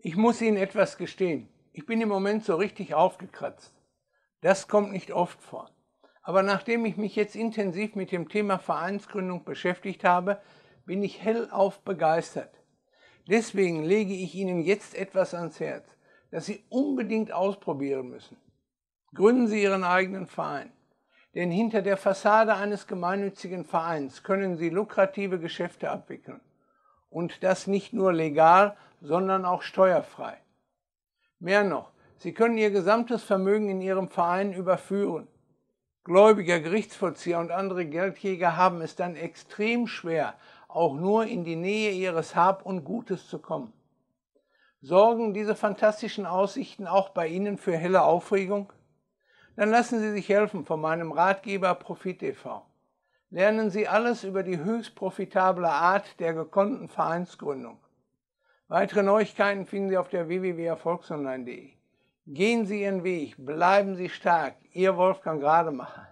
Ich muss Ihnen etwas gestehen. Ich bin im Moment so richtig aufgekratzt. Das kommt nicht oft vor. Aber nachdem ich mich jetzt intensiv mit dem Thema Vereinsgründung beschäftigt habe, bin ich hellauf begeistert. Deswegen lege ich Ihnen jetzt etwas ans Herz, das Sie unbedingt ausprobieren müssen. Gründen Sie Ihren eigenen Verein. Denn hinter der Fassade eines gemeinnützigen Vereins können Sie lukrative Geschäfte abwickeln. Und das nicht nur legal, sondern auch steuerfrei. Mehr noch, Sie können Ihr gesamtes Vermögen in Ihrem Verein überführen. Gläubiger, Gerichtsvollzieher und andere Geldjäger haben es dann extrem schwer, auch nur in die Nähe ihres Hab und Gutes zu kommen. Sorgen diese fantastischen Aussichten auch bei Ihnen für helle Aufregung? Dann lassen Sie sich helfen von meinem Ratgeber Profit e.V. Lernen Sie alles über die höchst profitable Art der gekonnten Vereinsgründung. Weitere Neuigkeiten finden Sie auf der www.erfolgsonline.de. Gehen Sie Ihren Weg, bleiben Sie stark. Ihr Wolfgang Rademacher.